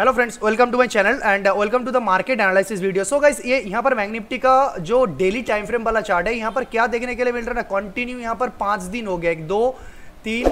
hello friends welcome to my channel and welcome to the market analysis video so guys ये यहाँ पर bank Nifty का जो daily time frame वाला chart है यहाँ पर क्या देखने के लिए मिल रहा है कंटिन्यू यहाँ पर पांच दिन हो गया एक दो तीन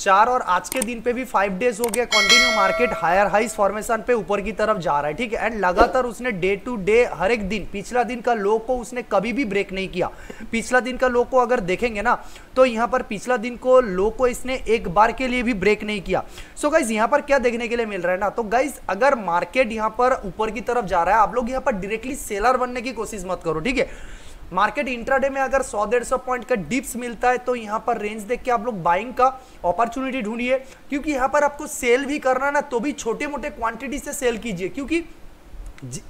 चार और आज के दिन पे भी फाइव डेज हो गया continue market higher highs formation पे ऊपर की तरफ जा रहा है ठीक है एंड लगातार उसने डे टू डे हर एक दिन पिछला दिन का लो को उसने कभी भी ब्रेक नहीं किया पिछला दिन का लो को अगर देखेंगे ना तो यहाँ पर पिछला दिन को लो को इसने एक बार के लिए भी ब्रेक नहीं किया सो गाइज यहाँ पर क्या देखने के लिए मिल रहा है ना तो गाइज अगर मार्केट यहाँ पर ऊपर की तरफ जा रहा है आप लोग यहाँ पर डायरेक्टली सेलर बनने की कोशिश मत करो ठीक है मार्केट इंट्राडे में अगर सौ डेढ़ सौ पॉइंट का डिप्स मिलता है तो यहाँ पर रेंज देख के आप लोग बाइंग का अपॉर्चुनिटी ढूंढिए क्योंकि यहाँ पर आपको सेल भी करना ना तो भी छोटे मोटे क्वांटिटी से सेल कीजिए क्योंकि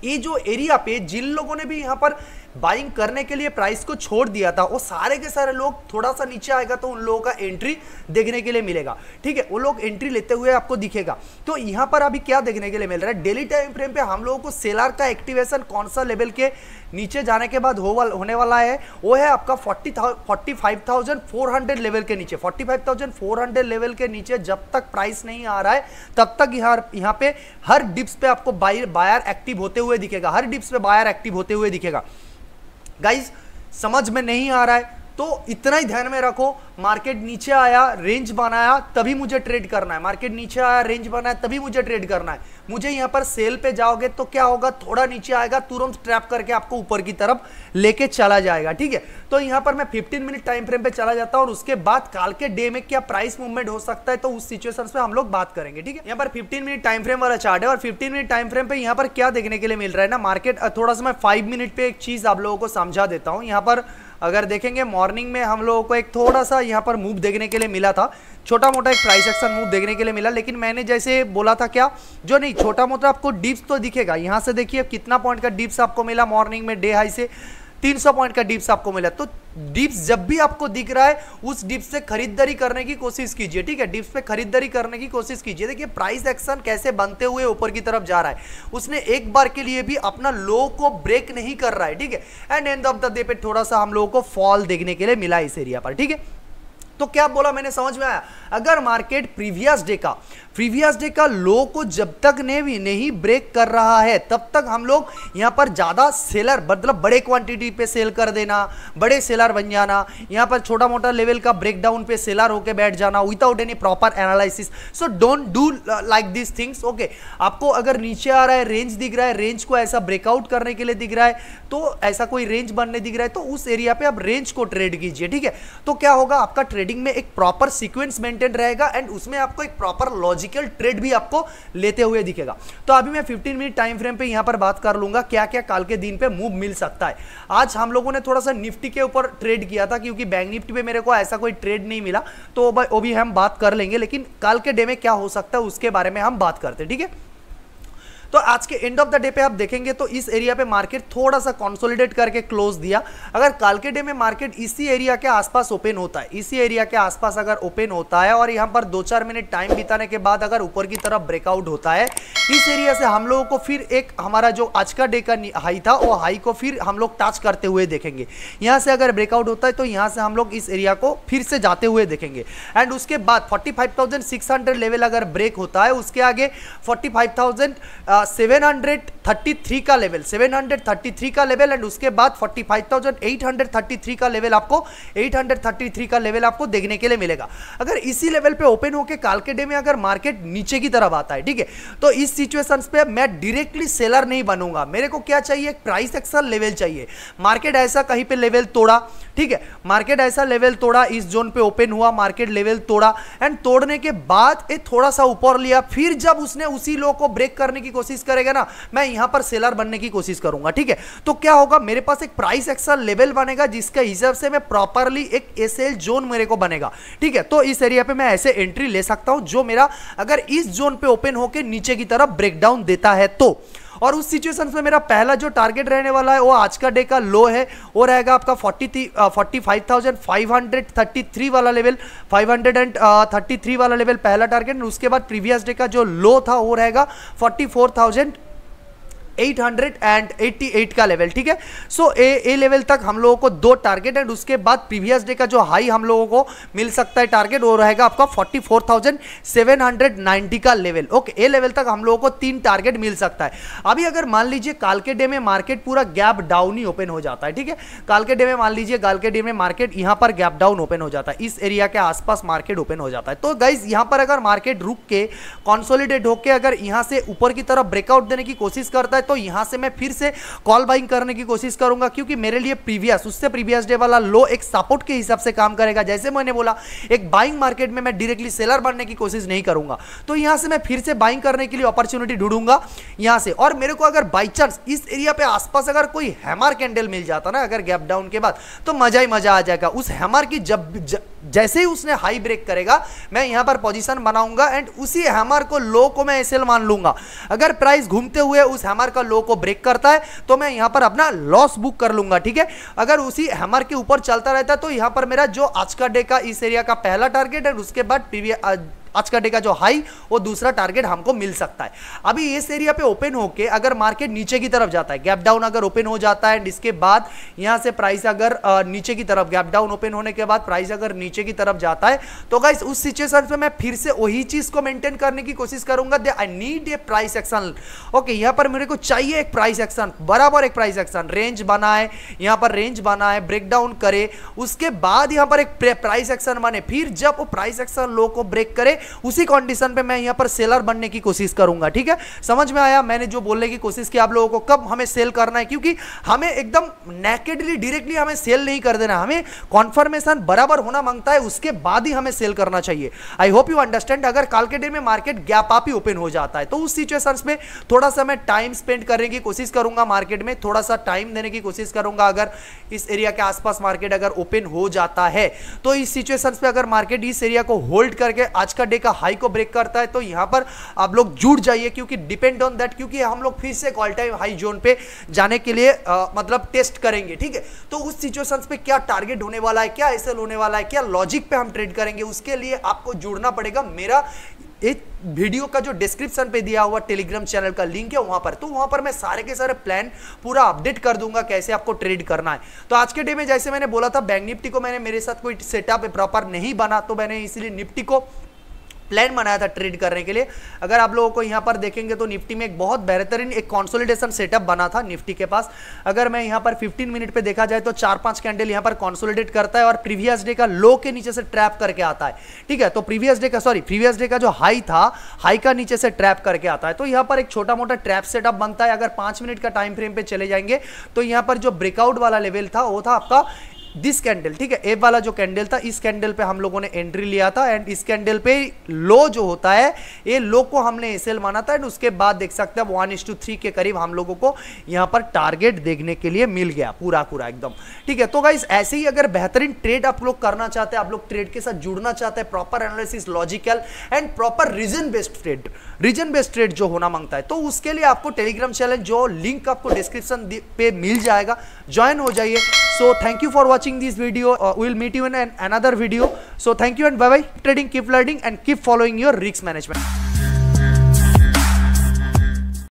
ये जो एरिया पे जिन लोगों ने भी यहाँ पर बाइंग करने के लिए प्राइस को छोड़ दिया था वो सारे के सारे लोग थोड़ा सा नीचे आएगा तो उन लोगों का एंट्री देखने के लिए मिलेगा ठीक है वो लोग एंट्री लेते हुए आपको दिखेगा तो यहाँ पर अभी क्या देखने के लिए मिल रहा है डेली टाइम फ्रेम पे हम लोगों को सेलर का एक्टिवेशन कौन सा लेवल के नीचे जाने के बाद हो वाल, होने वाला है वो है आपका forty forty five thousand four hundred level के नीचे forty five thousand four hundred level के नीचे जब तक प्राइस नहीं आ रहा है तब तक यहाँ यहाँ पे हर डिप्स पे आपको बायर बायर एक्टिव होते हुए दिखेगा हर डिप्स पे बायर एक्टिव होते हुए दिखेगा गाइज समझ में नहीं आ रहा है तो इतना ही ध्यान में रखो मार्केट नीचे आया रेंज बनाया तभी मुझे ट्रेड करना है मार्केट नीचे आया रेंज बनाया तभी मुझे ट्रेड करना है मुझे यहां पर सेल पे जाओगे तो क्या होगा थोड़ा नीचे आएगा तुरंत ट्रैप करके आपको ऊपर की तरफ लेके चला जाएगा ठीक है तो यहां पर मैं 15 मिनट टाइम फ्रेम पे चला जाता हूं और उसके बाद काल के डे में क्या प्राइस मूवमेंट हो सकता है तो उस सिचुएशन पे हम लोग बात करेंगे ठीक है यहां पर फिफ्टीन मिनट टाइम फ्रेम वाला चार्ट है और फिफ्टीन मिनट टाइम फ्रेम पे यहां पर क्या देखने के लिए मिल रहा है ना मार्केट थोड़ा सा मैं फाइव मिनट पे एक चीज आप लोगों को समझा देता हूँ यहाँ पर अगर देखेंगे मॉर्निंग में हम लोगों को एक थोड़ा सा यहाँ पर मूव देखने के लिए मिला था छोटा मोटा एक प्राइस एक्शन मूव देखने के लिए मिला लेकिन मैंने जैसे बोला था क्या जो नहीं छोटा मोटा आपको डिप्स तो दिखेगा यहाँ से देखिए कितना पॉइंट का डिप्स आपको मिला मॉर्निंग में डे हाई से 300 पॉइंट का डिप्स आपको मिला तो डिप्स जब भी आपको दिख रहा है उस डिप्स से खरीदारी करने की कोशिश कीजिए ठीक है डिप्स पे खरीदारी करने की कोशिश कीजिए देखिए प्राइस एक्शन कैसे बनते हुए ऊपर की तरफ जा रहा है उसने एक बार के लिए भी अपना लो को ब्रेक नहीं कर रहा है ठीक है and end of the day पे थोड़ा सा हम लोगों को फॉल देखने के लिए मिला इस एरिया पर ठीक है तो क्या बोला मैंने समझ में आया अगर मार्केट प्रीवियस डे का प्रीवियस डे का लो को जब तक ने भी नहीं ब्रेक कर रहा है तब तक हम लोग यहाँ पर ज़्यादा सेलर मतलब बड़े क्वांटिटी पे सेल कर देना बड़े सेलर बन जाना यहाँ पर छोटा मोटा लेवल का ब्रेकडाउन पे सेलर होके बैठ जाना without any proper analysis so don't do like this things okay आपको अगर नीचे आ रहा है रेंज दिख रहा है रेंज को ऐसा ब्रेकआउट करने के लिए दिख रहा है तो ऐसा कोई रेंज बनने दिख रहा है तो उस एरिया पे आप रेंज को ट्रेड कीजिए ठीक है तो क्या होगा आपका ट्रेडिंग ट्रेडिंग में एक प्रॉपर सीक्वेंस मेंटेन रहेगा एंड उसमें आपको एक प्रॉपर लॉजिकल ट्रेड भी आपको लेते हुए दिखेगा तो अभी मैं फिफ्टीन मिनट टाइम फ्रेम पर यहाँ पर बात कर लूंगा क्या क्या काल के दिन पर मूव मिल सकता है आज हम लोगों ने थोड़ा सा निफ्टी के ऊपर ट्रेड किया था क्योंकि बैंक निफ्टी पर मेरे को ऐसा कोई ट्रेड नहीं मिला तो वो भी हम बात कर लेंगे लेकिन कल के डे में क्या हो सकता है उसके बारे में हम बात करते हैं ठीक है तो आज के एंड ऑफ द डे पे आप देखेंगे तो इस एरिया पे मार्केट थोड़ा सा कॉन्सोलिडेट करके क्लोज दिया अगर काल के डे में मार्केट इसी एरिया के आसपास ओपन होता है इसी एरिया के आसपास अगर ओपन होता है और यहाँ पर दो चार मिनट टाइम बिताने के बाद अगर ऊपर की तरफ ब्रेकआउट होता है इस एरिया से हम लोगों को फिर एक हमारा जो आज का डे का हाई था वो हाई को फिर हम लोग टच करते हुए देखेंगे यहाँ से अगर ब्रेकआउट होता है तो यहाँ से हम लोग इस एरिया को फिर से जाते हुए देखेंगे एंड उसके बाद फोर्टी लेवल अगर ब्रेक होता है उसके आगे forty seven hundred thirty three का level seven hundred thirty three का लेवल एंड उसके बाद forty five thousand eight hundred thirty three का लेवल आपको एट हंड्रेड थर्टी थ्री का लेवल आपको देखने के लिए मिलेगा अगर इसी लेवल पे ओपन होकर काल के डे में अगर मार्केट नीचे की तरफ आता है ठीक है तो इस सिचुएशन पे मैं डायरेक्टली सेलर नहीं बनूंगा मेरे को क्या चाहिए प्राइस एक्सल लेवल चाहिए मार्केट ऐसा कहीं पर लेवल तोड़ा ठीक है मार्केट ऐसा लेवल तोड़ा इस जोन पे ओपन हुआ मार्केट लेवल तोड़ा एंड तोड़ने के बाद ये थोड़ा सा ऊपर लिया फिर जब उसने उसी लो को ब्रेक करने की कोशिश कोशिश करेगा ना मैं यहां पर सेलर बनने की कोशिश करूंगा ठीक है तो क्या होगा मेरे पास एक प्राइस एक्सल लेवल बनेगा जिसके हिसाब से मैं प्रॉपरली एक एस जोन मेरे को बनेगा ठीक है तो इस एरिया पे मैं ऐसे एंट्री ले सकता हूं जो मेरा अगर इस जोन पे ओपन होकर नीचे की तरफ ब्रेकडाउन देता है तो और उस सिचुएशन में मेरा पहला जो टारगेट रहने वाला है वो आज का डे का लो है वो रहेगा आपका forty forty five thousand five hundred thirty three वाला level five hundred and thirty three वाला लेवल पहला टारगेट उसके बाद प्रीवियस डे का जो लो था वो रहेगा फोर्टी फोर थाउजेंड 888 का लेवल ठीक है सो ए ए लेवल तक हम लोगों को दो टारगेट एंड उसके बाद प्रीवियस डे का जो हाई हम लोगों को मिल सकता है टारगेट वो रहेगा आपका 44,790 का लेवल ओके ए लेवल तक हम लोगों को तीन टारगेट मिल सकता है अभी अगर मान लीजिए काल के डे में मार्केट पूरा गैप डाउन ही ओपन हो जाता है ठीक है काल के डे में मान लीजिए काल के डे में मार्केट यहाँ पर गैप डाउन ओपन हो जाता है इस एरिया के आसपास मार्केट ओपन हो जाता है तो गाइज यहाँ पर अगर मार्केट रुक के कॉन्सोलिडेट होकर अगर यहाँ से ऊपर की तरफ ब्रेकआउट देने की कोशिश करता है तो तो यहां से मैं फिर से कॉल बाइंग करने की कोशिश करूंगा क्योंकि मेरे लिए प्रीवियस उससे प्रीवियस डे वाला लो एक सपोर्ट के हिसाब से काम करेगा जैसे मैंने बोला एक बाइंग मार्केट में मैं डायरेक्टली सेलर बनने की कोशिश नहीं करूंगा तो यहां से मैं फिर से बाइंग करने के लिए अपॉर्चुनिटी ढूंढूंगा यहां से और मेरे को अगर बाई चांस इस एरिया पे आसपास अगर कोई हैमर कैंडल मिल जाता ना अगर गैप डाउन के बाद तो मजा ही मजा आ जाएगा उस हैमर की जब, जब जैसे ही उसने हाई ब्रेक करेगा मैं यहां पर पोजीशन बनाऊंगा एंड उसी हैमर को लो को मैं एसएल मान लूंगा अगर प्राइस घूमते हुए उस हैमर का लो को ब्रेक करता है तो मैं यहां पर अपना लॉस बुक कर लूंगा ठीक है अगर उसी हैमर के ऊपर चलता रहता है तो यहां पर मेरा जो आज का डे का इस एरिया का पहला टारगेट एंड उसके बाद आज का जो हाई वो दूसरा टारगेट हमको मिल सकता है अभी इस एरिया पे ओपन होके अगर मार्केट नीचे की तरफ जाता है गैप डाउन अगर ओपन हो जाता है एंड इसके बाद यहाँ से प्राइस अगर नीचे की तरफ गैप डाउन ओपन होने के बाद प्राइस अगर नीचे की तरफ जाता है तो गाइस उस सिचुएशन पे मैं फिर से वही चीज को मेंटेन करने की कोशिश करूंगा दे I need a price action okay यहाँ पर मेरे को चाहिए एक प्राइस एक्शन बराबर एक प्राइस एक्शन रेंज बनाए यहाँ पर रेंज बनाए ब्रेक डाउन करे उसके बाद यहाँ पर एक प्राइस एक्शन बने फिर जब वो प्राइस एक्शन लो को ब्रेक करे उसी कंडीशन पे मैं यहाँ पर सेलर बनने की कोशिश करूंगा ठीक है समझ में आया मैंने जो बोलने की कोशिश की आप लोगों को कब हमें सेल करना है क्योंकि हमें एकदम नेकेडली डायरेक्टली हमें सेल नहीं कर देना हमें कॉन्फर्मेशन बराबर होना मांगता है उसके बाद ही हमें सेल करना चाहिए आई होप यू अंडरस्टैंड अगर कल के डेट में मार्केट गैप आप ही ओपन हो जाता है तो उस सिचुएशन में थोड़ा सा मैं टाइम स्पेंड करने की कोशिश करूंगा मार्केट में थोड़ा सा टाइम देने की कोशिश करूंगा अगर इस एरिया के आसपास मार्केट अगर ओपन हो जाता है तो इस सिचुएशन पे अगर मार्केट इस एरिया को होल्ड करके आज का सैटरडे का हाई को ब्रेक करता है तो यहां पर आप लोग जुड़ जाइए क्योंकि डिपेंड ऑन दैट क्योंकि हम लोग फिर से ऑल टाइम हाई जोन पे जाने के लिए आ, मतलब टेस्ट करेंगे ठीक है तो उस सिचुएशन पे क्या टारगेट होने वाला है क्या एसल होने वाला है क्या लॉजिक पे हम ट्रेड करेंगे उसके लिए आपको जुड़ना पड़ेगा मेरा इस वीडियो का जो डिस्क्रिप्शन पे दिया हुआ टेलीग्राम चैनल का लिंक है वहां पर तो वहां पर मैं सारे के सारे प्लान पूरा अपडेट कर दूंगा कैसे आपको ट्रेड करना है तो आज के डे में जैसे मैंने बोला था बैंक निफ्टी को मैंने मेरे साथ कोई सेटअप प्रॉपर नहीं बना तो मैंने इसलिए निफ्टी को प्लान बनाया था ट्रेड करने के लिए अगर आप लोगों को यहाँ पर देखेंगे तो निफ्टी में एक बहुत बेहतरीन एक कॉन्सोलिडेशन सेटअप बना था निफ्टी के पास अगर मैं यहाँ पर 15 मिनट पे देखा जाए तो चार पांच कैंडल यहाँ पर कॉन्सोलिडेट करता है और प्रीवियस डे का लो के नीचे से ट्रैप करके आता है ठीक है तो प्रीवियस डे का सॉरी प्रीवियस डे का जो हाई था हाई का नीचे से ट्रैप करके आता है तो यहाँ पर एक छोटा मोटा ट्रैप सेटअप बनता है अगर पांच मिनट का टाइम फ्रेम पे चले जाएंगे तो यहाँ पर जो ब्रेकआउट वाला लेवल था वो था आपका दिस कैंडल ठीक है ए वाला जो कैंडल था इस कैंडल पे हम लोगों ने एंट्री लिया था एंड इस कैंडल पे लो जो होता है ये लो को हमने एस माना था एंड उसके बाद देख सकते हैं वन इस टू थ्री के करीब हम लोगों को यहाँ पर टारगेट देखने के लिए मिल गया पूरा पूरा एकदम ठीक है तो गाइज ऐसे ही अगर बेहतरीन ट्रेड आप लोग करना चाहते हैं आप लोग ट्रेड के साथ जुड़ना चाहते हैं proper analysis logical and proper reason based trade reason based trade जो होना मांगता है तो उसके लिए आपको टेलीग्राम चैनल जो लिंक आपको डिस्क्रिप्शन पे मिल जाएगा ज्वाइन हो जाइए so thank you for watching this video uh, we'll meet you in an another video so thank you and bye bye trading keep learning and keep following your risk management